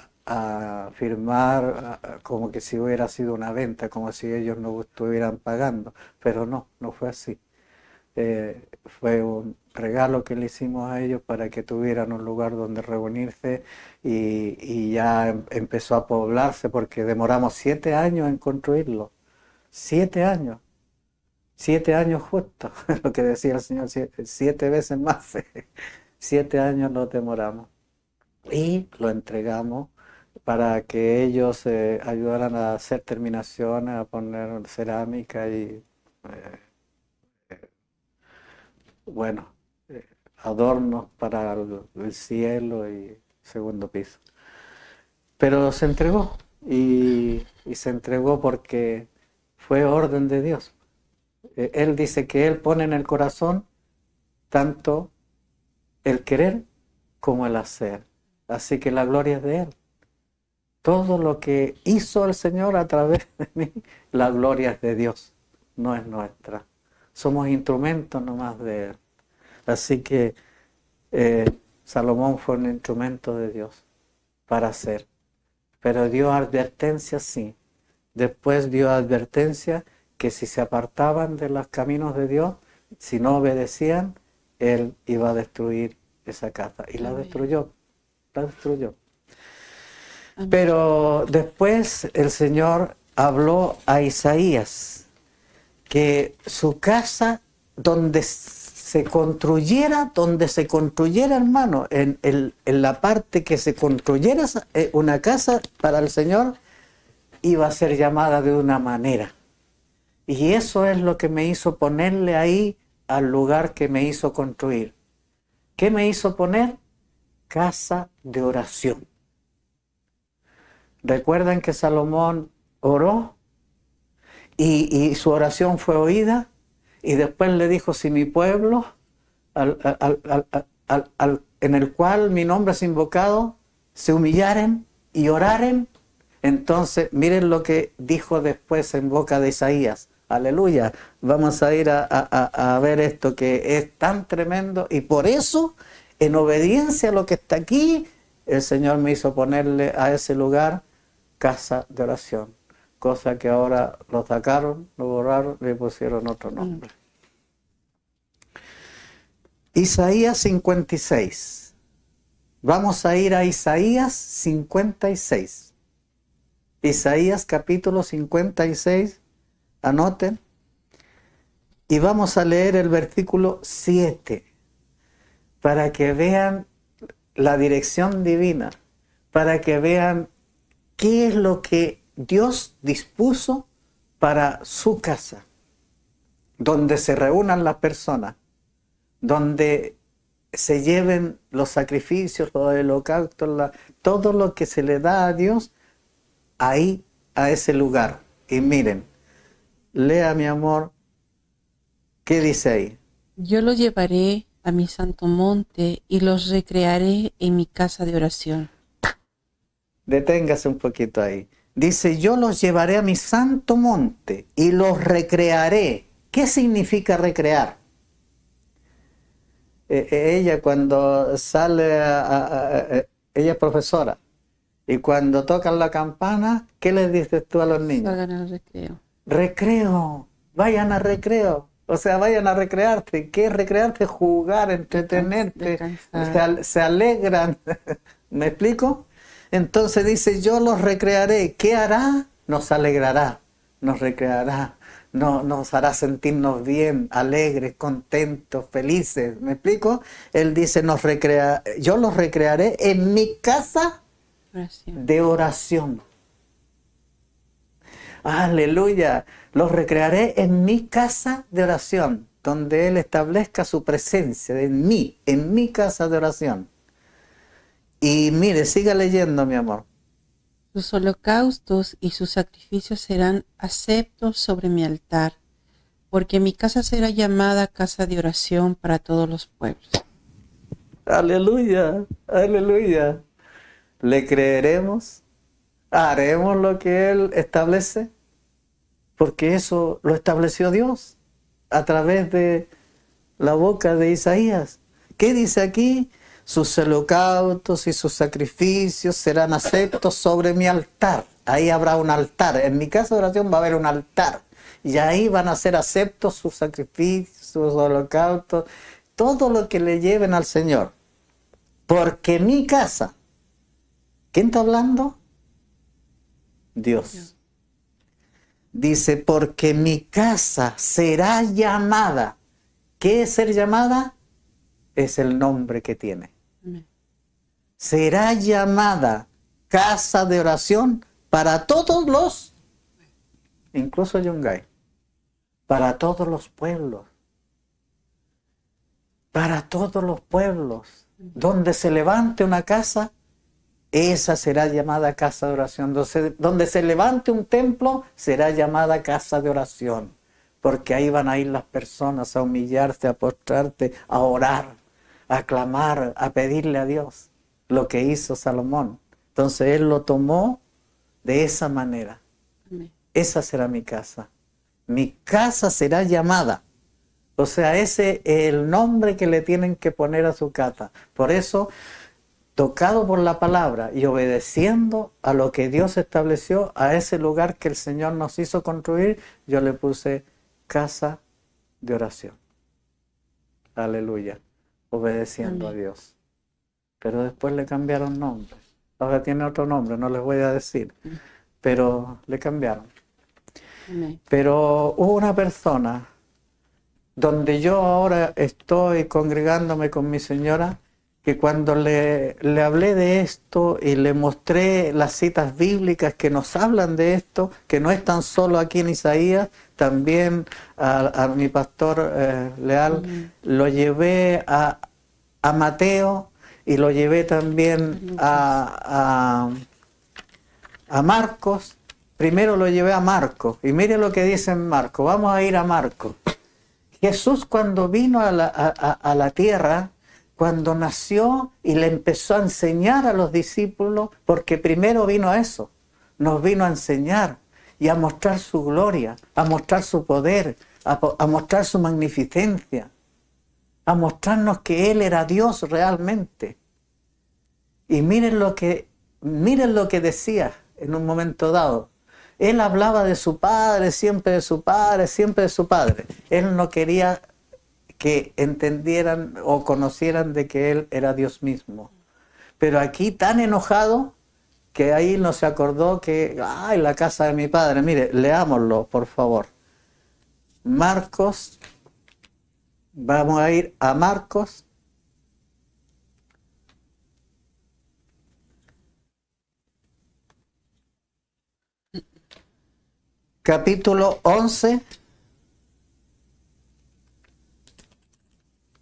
firmar como que si hubiera sido una venta, como si ellos no estuvieran pagando, pero no, no fue así. Eh, fue un regalo que le hicimos a ellos para que tuvieran un lugar donde reunirse y ya em, empezó a poblarse porque demoramos siete años en construirlo Siete años. Siete años justo, [LAUGHS] lo que decía el Señor, siete, veces más. [LAUGHS] Siete años no demoramos. Y lo entregamos para que ellos eh, ayudaran a hacer terminaciones, a poner cerámica y, eh, bueno, eh, adornos para el, cielo y segundo piso. Pero se entregó y, se entregó porque fue orden de Dios. Eh, él dice que Él pone en el corazón tanto el querer como el hacer. Así que la gloria es de Él. Todo lo que hizo el Señor a través de mí, la gloria es de Dios, no es nuestra. Somos instrumentos nomás de Él. Así que eh, Salomón fue un instrumento de Dios para hacer. Pero dio advertencia, sí, Después dio advertencia que si se apartaban de los caminos de Dios, si no obedecían, Él iba a destruir esa casa. Y la destruyó, la destruyó. Pero después el Señor habló a Isaías que su casa donde se construyera, donde se construyera, hermano, en, en la parte que se construyera una casa para el Señor, iba a ser llamada de una manera. Y eso es lo que me hizo ponerle ahí al lugar que me hizo construir. ¿Qué me hizo poner? Casa de oración. Recuerdan que Salomón oró y, su oración fue oída y después le dijo, si mi pueblo, en el cual mi nombre es invocado, se humillaren y oraren, entonces, miren lo que dijo después en boca de Isaías. Aleluya. Vamos a ir a, ver esto que es tan tremendo. Y por eso, en obediencia a lo que está aquí, el Señor me hizo ponerle a ese lugar casa de oración. Cosa que ahora lo sacaron, lo borraron, le pusieron otro nombre. Isaías 56. Vamos a ir a Isaías 56. Isaías capítulo 56, anoten, y vamos a leer el versículo 7 para que vean la dirección divina, para que vean qué es lo que Dios dispuso para su casa, donde se reúnan las personas, donde se lleven los sacrificios, los holocaustos, todo lo que se le da a Dios ahí a ese lugar. Y miren, lea mi amor, ¿qué dice ahí? Yo los llevaré a mi santo monte y los recrearé en mi casa de oración. Deténgase un poquito ahí. Dice, yo los llevaré a mi santo monte y los recrearé. ¿Qué significa recrear? Eh, eh, ella cuando sale, ella es profesora, y cuando tocan la campana, ¿qué les dices tú a los niños? recreo. Recreo, vayan a recreo. O sea, vayan a recrearte. ¿Qué es recrearte? Jugar, entretenerte. Se, alegran. [LAUGHS] ¿Me explico? Entonces dice, yo los recrearé. ¿Qué hará? Nos alegrará, nos recreará, nos hará sentirnos bien, alegres, contentos, felices. ¿Me explico? Él dice, nos recrea, yo los recrearé en mi casa de oración. Aleluya. Los recrearé en mi casa de oración, donde Él establezca su presencia en mí, en mi casa de oración. Y mire, siga leyendo, mi amor. Sus holocaustos y sus sacrificios serán aceptos sobre mi altar, porque mi casa será llamada casa de oración para todos los pueblos. Aleluya, aleluya. ¿Le creeremos? ¿Haremos lo que Él establece? Porque eso lo estableció Dios a través de la boca de Isaías. ¿Qué dice aquí? Sus holocaustos y sus sacrificios serán aceptos sobre mi altar. Ahí habrá un altar. En mi casa de oración va a haber un altar. Y ahí van a ser aceptos sus sacrificios, sus holocaustos, todo lo que le lleven al Señor. Porque mi casa ¿Quién está hablando? Dios. Dice, porque mi casa será llamada. ¿Qué es ser llamada? Es el nombre que tiene. Será llamada casa de oración para todos los, incluso Yungay, para todos los pueblos, para todos los pueblos. Donde se levante una casa, esa será llamada casa de oración. Donde se levante un templo, será llamada casa de oración. Porque ahí van a ir las personas a humillarte, a postrarte, a orar, a clamar, a pedirle a Dios lo que hizo Salomón. Entonces él lo tomó de esa manera. Esa será mi casa. Mi casa será llamada. O sea, ese es el nombre que le tienen que poner a su casa. Por eso tocado por la palabra y obedeciendo a lo que Dios estableció, a ese lugar que el Señor nos hizo construir, yo le puse casa de oración. Aleluya, obedeciendo a Dios. Pero después le cambiaron nombre. Ahora tiene otro nombre, no les voy a decir, mm. pero le cambiaron. Pero hubo una persona donde yo ahora estoy congregándome con mi señora, que cuando le, hablé de esto y le mostré las citas bíblicas que nos hablan de esto, que no es tan solo aquí en Isaías, también a, mi pastor eh, Leal lo llevé a, Mateo y lo llevé también a, Marcos. Primero lo llevé a Marcos y mire lo que dice Marcos, vamos a ir a Marcos. Jesús cuando vino a la, la tierra, cuando nació y le empezó a enseñar a los discípulos, porque primero vino a eso, nos vino a enseñar y a mostrar su gloria, a mostrar su poder, a, a mostrar su magnificencia, a mostrarnos que Él era Dios realmente. Y miren lo que, miren lo que decía en un momento dado. Él hablaba de su padre, siempre de su padre, siempre de su padre. Él no quería que entendieran o conocieran de que Él era Dios mismo. Pero aquí tan enojado que ahí no se acordó que, ay, la casa de mi padre, mire, leámoslo, por favor. Marcos, vamos a ir a Marcos. Capítulo 11.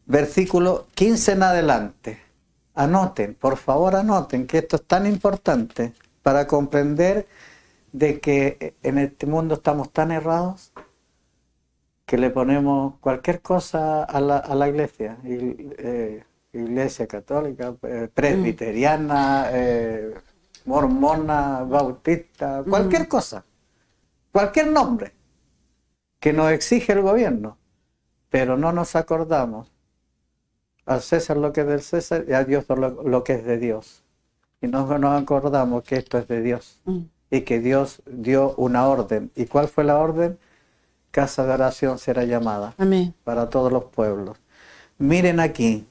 versículo 15 en adelante. Anoten, por favor anoten, que esto es tan importante para comprender de que en este mundo estamos tan errados que le ponemos cualquier cosa a la, iglesia, eh, iglesia católica, eh, presbiteriana, eh, mormona, bautista, cualquier mm. cosa, cualquier nombre que nos exige el gobierno, pero no nos acordamos al César lo que es del César y a Dios lo, que es de Dios. Y nos, nos acordamos que esto es de Dios mm. y que Dios dio una orden. ¿Y cuál fue la orden? Casa de oración será llamada para todos los pueblos. Miren aquí,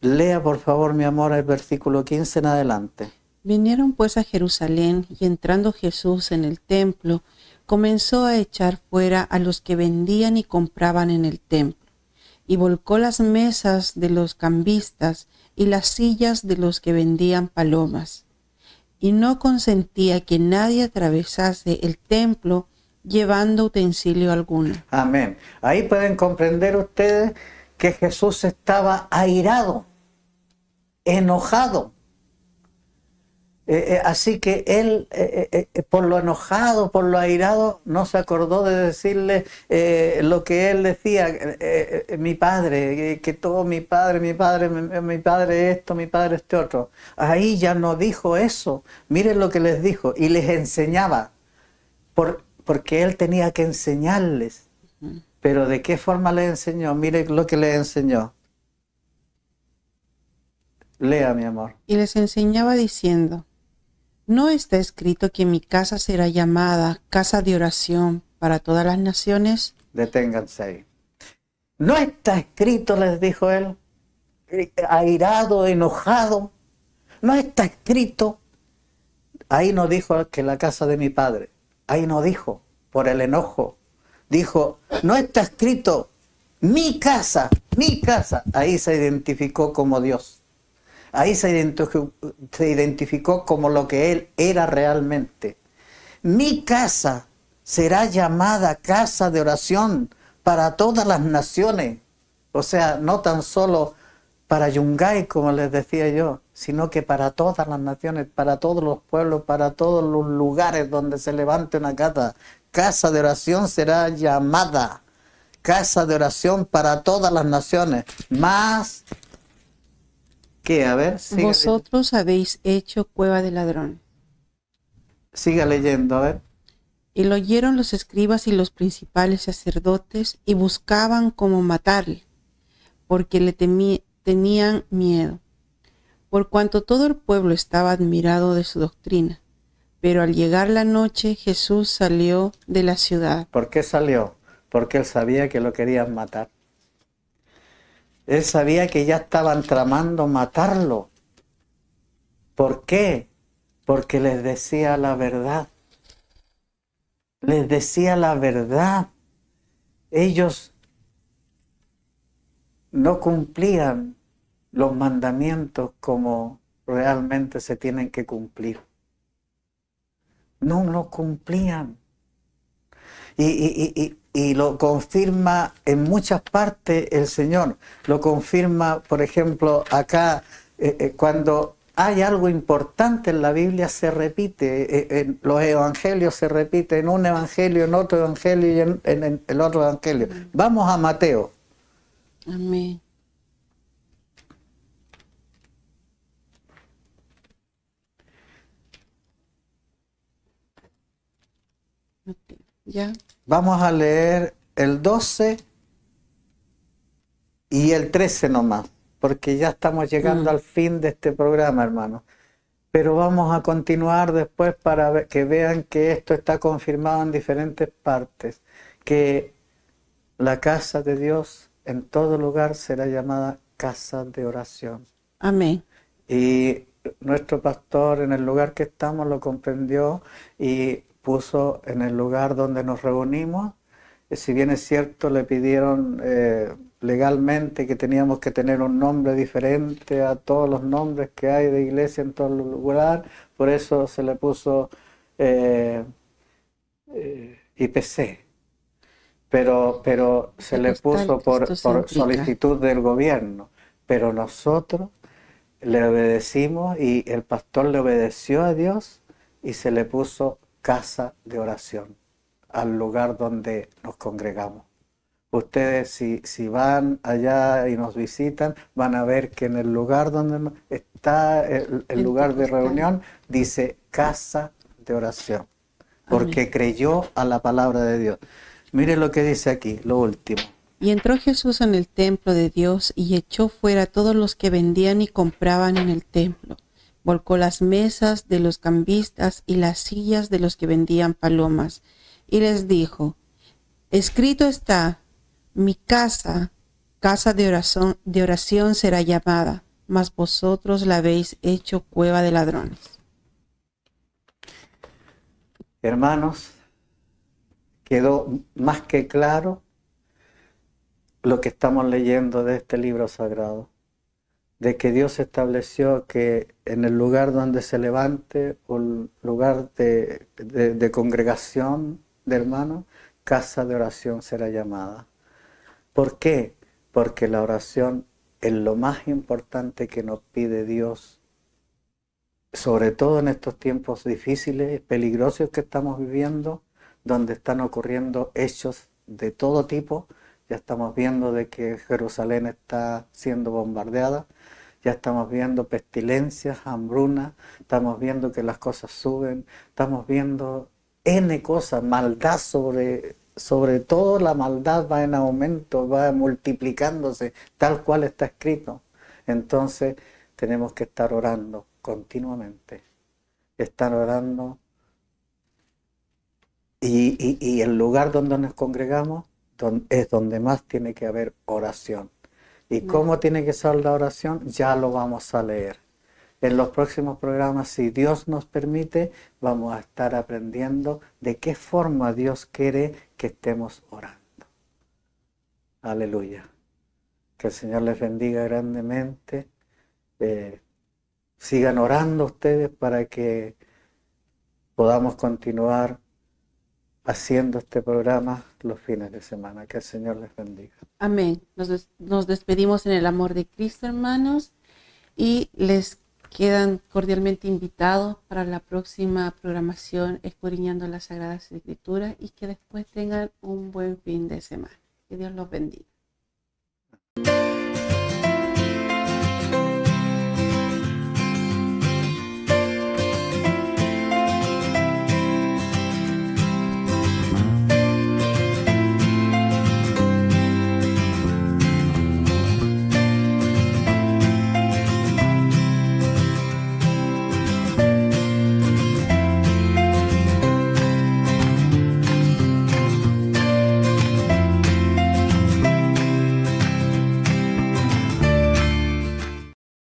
lea por favor mi amor el versículo 15 en adelante. Vinieron pues a Jerusalén y entrando Jesús en el templo, comenzó a echar fuera a los que vendían y compraban en el templo y volcó las mesas de los cambistas y las sillas de los que vendían palomas, y no consentía que nadie atravesase el templo llevando utensilio alguno. Amén. Ahí pueden comprender ustedes que Jesús estaba airado, enojado, eh, eh, así que él, eh, por lo enojado, por lo airado, no se acordó de decirle lo que él decía, mi padre, que todo mi padre, mi padre, mi, padre esto, mi padre este otro. Ahí ya no dijo eso. Miren lo que les dijo. Y les enseñaba, por, porque él tenía que enseñarles. Pero ¿de qué forma les enseñó? Miren lo que les enseñó. Lea, mi amor. Y les enseñaba diciendo, no está escrito que mi casa será llamada casa de oración para todas las naciones. Deténganse ahí. No está escrito, les dijo él, airado, enojado. No está escrito. Ahí no dijo que la casa de mi padre. Ahí no dijo, por el enojo. Dijo, no está escrito mi casa, mi casa. Ahí se identificó como Dios. Ahí se identificó, como lo que él era realmente. Mi casa será llamada casa de oración para todas las naciones. O sea, no tan solo para Yungay, como les decía yo, sino que para todas las naciones, para todos los pueblos, para todos los lugares donde se levante una casa. Casa de oración será llamada casa de oración para todas las naciones. Más a ver, Vosotros habéis hecho cueva de ladrón Siga leyendo, ver. Y lo oyeron los escribas y los principales sacerdotes y buscaban cómo matarle, porque le tenían miedo, por cuanto todo el pueblo estaba admirado de su doctrina. Pero al llegar la noche Jesús salió de la ciudad. ¿Por qué salió? Porque él sabía que lo querían matar. Él sabía que ya estaban tramando matarlo. ¿Por qué? Porque les decía la verdad. Les decía la verdad. Ellos no cumplían los mandamientos como realmente se tienen que cumplir. No lo cumplían. y, y lo confirma en muchas partes el Señor. Lo confirma, por ejemplo, acá, eh, eh, cuando hay algo importante en la Biblia, se repite, eh, los evangelios se repiten en un evangelio, en otro evangelio y en, en el otro evangelio. Vamos a Mateo. Amén. Ya. Vamos a leer el 12 y el 13 nomás, porque ya estamos llegando mm. al fin de este programa, hermano. Pero vamos a continuar después para que vean que esto está confirmado en diferentes partes, que la casa de Dios en todo lugar será llamada casa de oración. Amén. Y nuestro pastor en el lugar que estamos lo comprendió y puso en el lugar donde nos reunimos. Eh, si bien es cierto, le pidieron eh, legalmente que teníamos que tener un nombre diferente a todos los nombres que hay de iglesia en todo el lugar, por eso se le puso eh, IPC, pero, pero se le puso por, por solicitud del gobierno, pero nosotros le obedecimos y el pastor le obedeció a Dios y se le puso casa de oración, al lugar donde nos congregamos. Ustedes si, van allá y nos visitan, van a ver que en el lugar donde está el, lugar de reunión, dice casa de oración, porque creyó a la palabra de Dios. Mire lo que dice aquí, lo último. Y entró Jesús en el templo de Dios y echó fuera a todos los que vendían y compraban en el templo volcó las mesas de los cambistas y las sillas de los que vendían palomas, y les dijo, escrito está, mi casa, casa de oración, de oración será llamada, mas vosotros la habéis hecho cueva de ladrones. Hermanos, quedó más que claro lo que estamos leyendo de este libro sagrado de que Dios estableció que en el lugar donde se levante o lugar de, de congregación de hermanos, casa de oración será llamada. ¿Por qué? Porque la oración es lo más importante que nos pide Dios, sobre todo en estos tiempos difíciles, peligrosos que estamos viviendo, donde están ocurriendo hechos de todo tipo, ya estamos viendo de que Jerusalén está siendo bombardeada, ya estamos viendo pestilencias, hambrunas, estamos viendo que las cosas suben, estamos viendo N cosas, maldad sobre, sobre todo la maldad va en aumento, va multiplicándose, tal cual está escrito. Entonces tenemos que estar orando continuamente, estar orando y el lugar donde nos congregamos es donde más tiene que haber oración. ¿Y mm. cómo tiene que ser la oración? Ya lo vamos a leer. En los próximos programas, si Dios nos permite, vamos a estar aprendiendo de qué forma Dios quiere que estemos orando. Aleluya. Que el Señor les bendiga grandemente. Eh, sigan orando ustedes para que podamos continuar haciendo este programa los fines de semana. Que el Señor les bendiga. Amén. Nos, despedimos en el amor de Cristo, hermanos, y les quedan cordialmente invitados para la próxima programación Escuriñando las Sagradas Escrituras y que después tengan un buen fin de semana. Que Dios los bendiga.